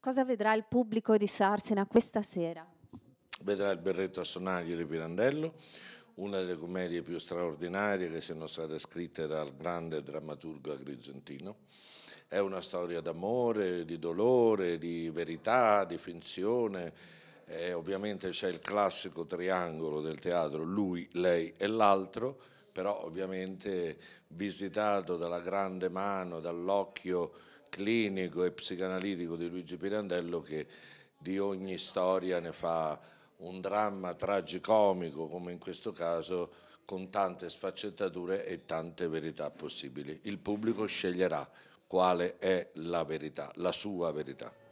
Cosa vedrà il pubblico di Sarsena questa sera? Vedrà il berretto a sonagli di Pirandello, una delle commedie più straordinarie che siano state scritte dal grande drammaturgo agrigentino. È una storia d'amore, di dolore, di verità, di finzione. E ovviamente c'è il classico triangolo del teatro, lui, lei e l'altro, però ovviamente visitato dalla grande mano, dall'occhio clinico e psicanalitico di Luigi Pirandello che di ogni storia ne fa un dramma tragicomico come in questo caso con tante sfaccettature e tante verità possibili. Il pubblico sceglierà quale è la verità, la sua verità.